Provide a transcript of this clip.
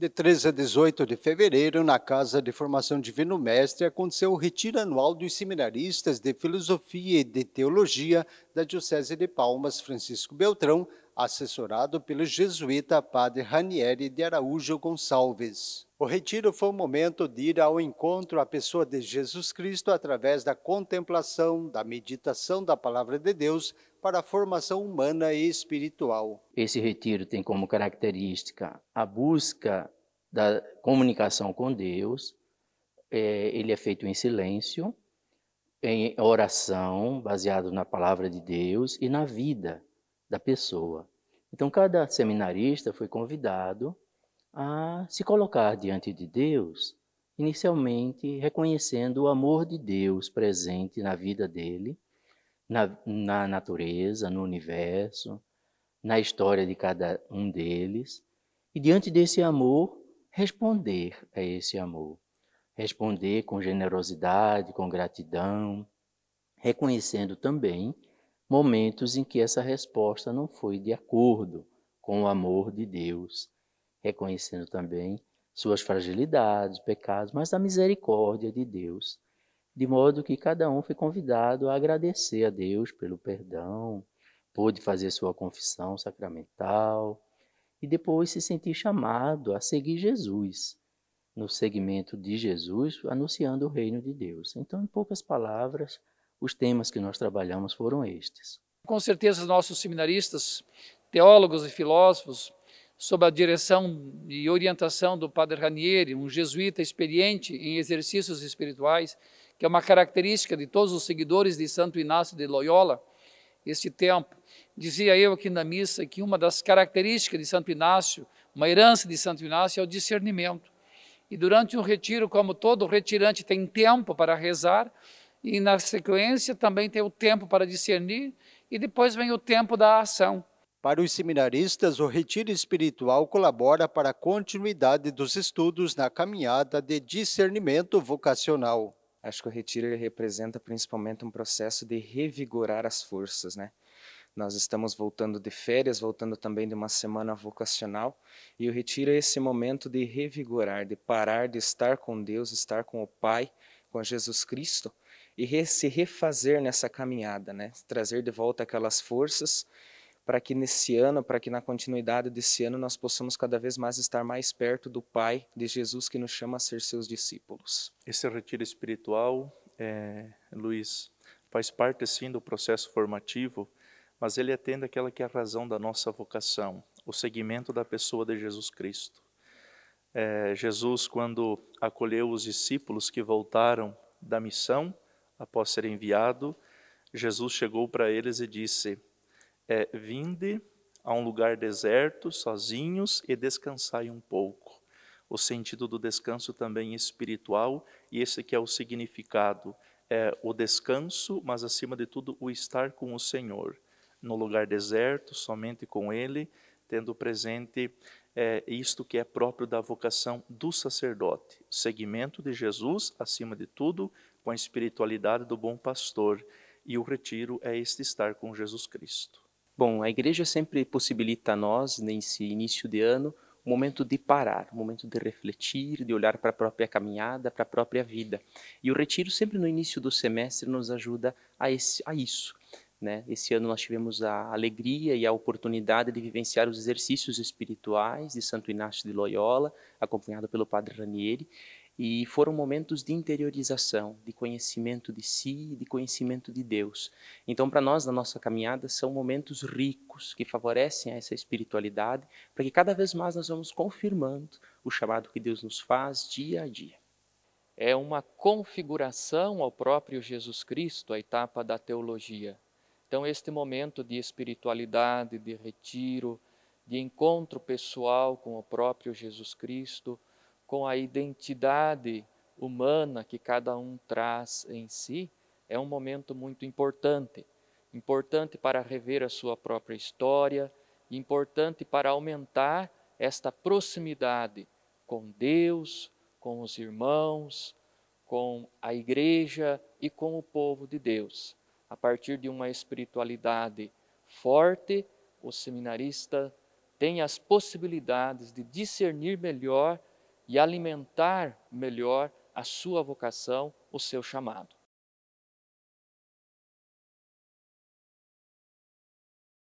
De 13 a 18 de fevereiro, na Casa de Formação Divino Mestre, aconteceu o Retiro Anual dos Seminaristas de Filosofia e de Teologia da Diocese de Palmas, Francisco Beltrão, assessorado pelo jesuíta Padre Ranieri de Araújo Gonçalves. O retiro foi o momento de ir ao encontro à pessoa de Jesus Cristo através da contemplação, da meditação da palavra de Deus para a formação humana e espiritual. Esse retiro tem como característica a busca da comunicação com Deus. É, ele é feito em silêncio, em oração, baseado na palavra de Deus e na vida da pessoa. Então, cada seminarista foi convidado a se colocar diante de Deus, inicialmente reconhecendo o amor de Deus presente na vida dele, na, na natureza, no universo, na história de cada um deles, e diante desse amor, responder a esse amor. Responder com generosidade, com gratidão, reconhecendo também momentos em que essa resposta não foi de acordo com o amor de Deus reconhecendo também suas fragilidades, pecados, mas a misericórdia de Deus, de modo que cada um foi convidado a agradecer a Deus pelo perdão, pôde fazer sua confissão sacramental e depois se sentir chamado a seguir Jesus, no segmento de Jesus, anunciando o reino de Deus. Então, em poucas palavras, os temas que nós trabalhamos foram estes. Com certeza, nossos seminaristas, teólogos e filósofos sob a direção e orientação do Padre Ranieri, um jesuíta experiente em exercícios espirituais, que é uma característica de todos os seguidores de Santo Inácio de Loyola, este tempo. Dizia eu aqui na missa que uma das características de Santo Inácio, uma herança de Santo Inácio, é o discernimento. E durante um retiro, como todo retirante tem tempo para rezar, e na sequência também tem o tempo para discernir, e depois vem o tempo da ação. Para os seminaristas, o retiro espiritual colabora para a continuidade dos estudos na caminhada de discernimento vocacional. Acho que o retiro representa principalmente um processo de revigorar as forças, né? Nós estamos voltando de férias, voltando também de uma semana vocacional, e o retiro é esse momento de revigorar, de parar, de estar com Deus, estar com o Pai, com Jesus Cristo e se refazer nessa caminhada, né? Trazer de volta aquelas forças para que nesse ano, para que na continuidade desse ano, nós possamos cada vez mais estar mais perto do Pai, de Jesus, que nos chama a ser seus discípulos. Esse retiro espiritual, é, Luiz, faz parte sim do processo formativo, mas ele atende aquela que é a razão da nossa vocação, o seguimento da pessoa de Jesus Cristo. É, Jesus, quando acolheu os discípulos que voltaram da missão após ser enviado, Jesus chegou para eles e disse: é: Vinde a um lugar deserto, sozinhos, e descansai um pouco. O sentido do descanso também espiritual, e esse que é o significado, é o descanso, mas acima de tudo o estar com o Senhor, no lugar deserto, somente com Ele, tendo presente é, isto que é próprio da vocação do sacerdote, seguimento de Jesus, acima de tudo, com a espiritualidade do bom pastor, e o retiro é este estar com Jesus Cristo. Bom, a igreja sempre possibilita a nós, nesse início de ano, um momento de parar, um momento de refletir, de olhar para a própria caminhada, para a própria vida. E o retiro, sempre no início do semestre, nos ajuda a, esse, a isso. Né? Esse ano nós tivemos a alegria e a oportunidade de vivenciar os exercícios espirituais de Santo Inácio de Loyola, acompanhado pelo Padre Ranieri, e foram momentos de interiorização, de conhecimento de si, de conhecimento de Deus. Então, para nós, na nossa caminhada, são momentos ricos que favorecem essa espiritualidade, para que cada vez mais nós vamos confirmando o chamado que Deus nos faz dia a dia. É uma configuração ao próprio Jesus Cristo, a etapa da teologia. Então, este momento de espiritualidade, de retiro, de encontro pessoal com o próprio Jesus Cristo, com a identidade humana que cada um traz em si, é um momento muito importante. Importante para rever a sua própria história, importante para aumentar esta proximidade com Deus, com os irmãos, com a igreja e com o povo de Deus. A partir de uma espiritualidade forte, o seminarista tem as possibilidades de discernir melhor e alimentar melhor a sua vocação, o seu chamado.